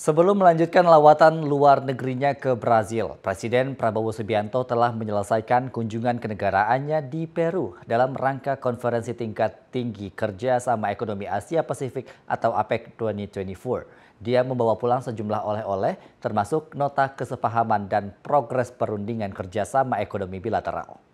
Sebelum melanjutkan lawatan luar negerinya ke Brazil, Presiden Prabowo Subianto telah menyelesaikan kunjungan kenegaraannya di Peru dalam rangka konferensi tingkat tinggi kerja sama ekonomi Asia Pasifik atau APEC 2024. Dia membawa pulang sejumlah oleh-oleh termasuk nota kesepahaman dan progres perundingan kerjasama ekonomi bilateral.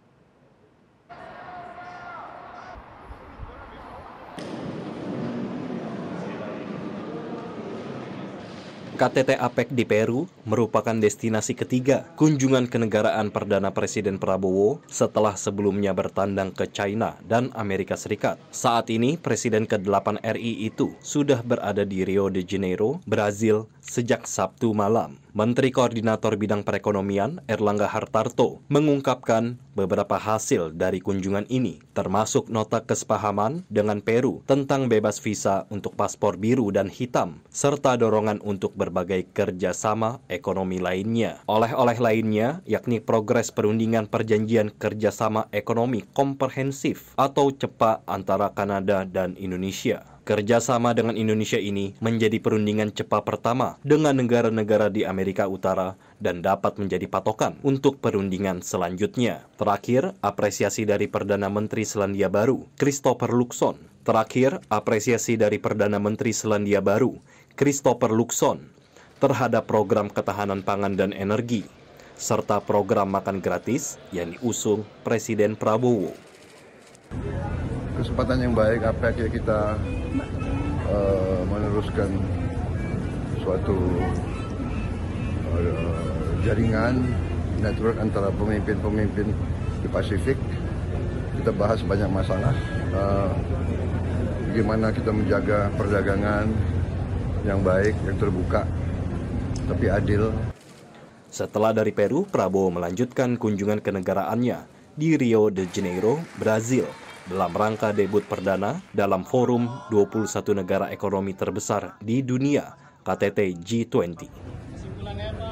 KTT APEC di Peru merupakan destinasi ketiga kunjungan kenegaraan Perdana Presiden Prabowo setelah sebelumnya bertandang ke China dan Amerika Serikat. Saat ini, Presiden ke-8 RI itu sudah berada di Rio de Janeiro, Brazil, sejak Sabtu malam. Menteri Koordinator Bidang Perekonomian Erlangga Hartarto mengungkapkan beberapa hasil dari kunjungan ini, termasuk nota kesepahaman dengan Peru tentang bebas visa untuk paspor biru dan hitam, serta dorongan untuk berbagai kerjasama ekonomi lainnya. Oleh-oleh lainnya, yakni progres perundingan perjanjian kerjasama ekonomi komprehensif atau cepat antara Kanada dan Indonesia. Kerjasama dengan Indonesia ini menjadi perundingan cepat pertama dengan negara-negara di Amerika Utara dan dapat menjadi patokan untuk perundingan selanjutnya. Terakhir, apresiasi dari Perdana Menteri Selandia Baru, Christopher Luxon. Terakhir, apresiasi dari Perdana Menteri Selandia Baru, Christopher Luxon, terhadap program ketahanan pangan dan energi serta program makan gratis yang diusung Presiden Prabowo kesempatan yang baik apa yang kita uh, meneruskan suatu uh, jaringan network antara pemimpin-pemimpin di Pasifik. Kita bahas banyak masalah, uh, gimana kita menjaga perdagangan yang baik, yang terbuka, tapi adil. Setelah dari Peru, Prabowo melanjutkan kunjungan kenegaraannya di Rio de Janeiro, Brazil, dalam rangka debut perdana dalam forum 21 negara ekonomi terbesar di dunia KTT G20.